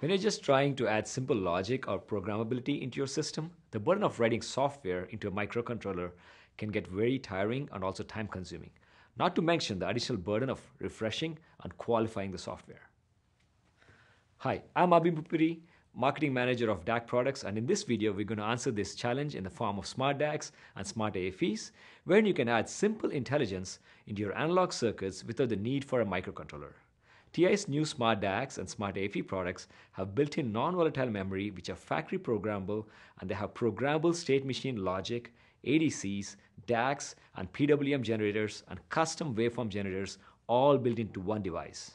When you're just trying to add simple logic or programmability into your system, the burden of writing software into a microcontroller can get very tiring and also time consuming, not to mention the additional burden of refreshing and qualifying the software. Hi, I'm Abhi Pupuri, Marketing Manager of DAC Products, and in this video, we're going to answer this challenge in the form of smart DACs and smart AFEs, where you can add simple intelligence into your analog circuits without the need for a microcontroller. TI's new Smart DAX and Smart AFE products have built-in non-volatile memory which are factory programmable and they have programmable state machine logic, ADCs, DAX and PWM generators and custom waveform generators all built into one device.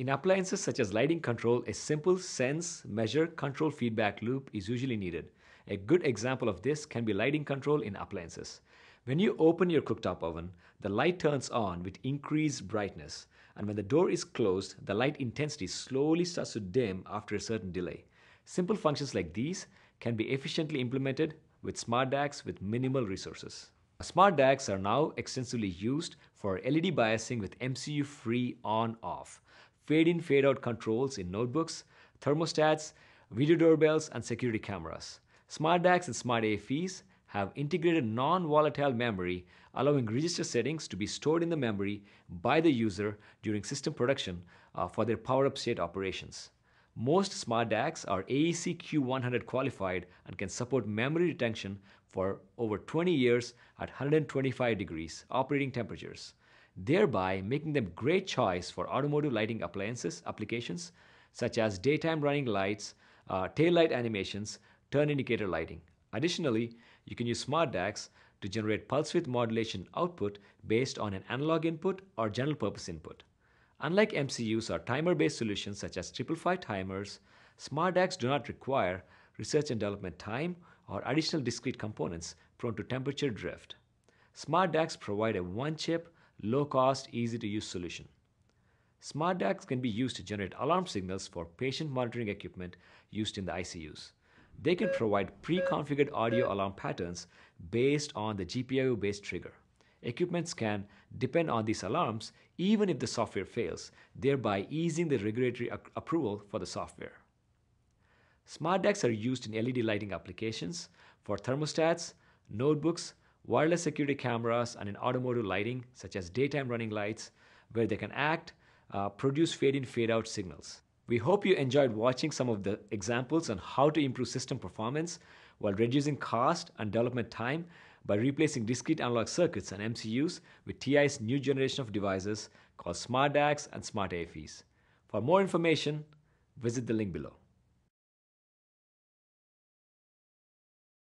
In appliances such as lighting control, a simple sense, measure, control feedback loop is usually needed. A good example of this can be lighting control in appliances. When you open your cooktop oven, the light turns on with increased brightness and when the door is closed, the light intensity slowly starts to dim after a certain delay. Simple functions like these can be efficiently implemented with smart DACs with minimal resources. Smart DACs are now extensively used for LED biasing with MCU-free on-off, fade-in fade-out controls in notebooks, thermostats, video doorbells, and security cameras. Smart DACs and smart AFEs have integrated non-volatile memory, allowing register settings to be stored in the memory by the user during system production uh, for their power-up state operations. Most smart DACs are AEC Q100 qualified and can support memory retention for over 20 years at 125 degrees operating temperatures, thereby making them great choice for automotive lighting appliances applications such as daytime running lights, uh, tail light animations, turn indicator lighting, Additionally, you can use DACs to generate pulse width modulation output based on an analog input or general purpose input. Unlike MCUs or timer-based solutions such as 555 timers, SmartDACs do not require research and development time or additional discrete components prone to temperature drift. SmartDACs provide a one-chip, low-cost, easy-to-use solution. SmartDACs can be used to generate alarm signals for patient monitoring equipment used in the ICUs. They can provide pre-configured audio alarm patterns based on the GPIO-based trigger. Equipments can depend on these alarms even if the software fails, thereby easing the regulatory approval for the software. Smart decks are used in LED lighting applications for thermostats, notebooks, wireless security cameras, and in automotive lighting, such as daytime running lights, where they can act, uh, produce fade in, fade out signals. We hope you enjoyed watching some of the examples on how to improve system performance while reducing cost and development time by replacing discrete analog circuits and MCUs with TI's new generation of devices called Smart DACs and Smart AFEs. For more information, visit the link below.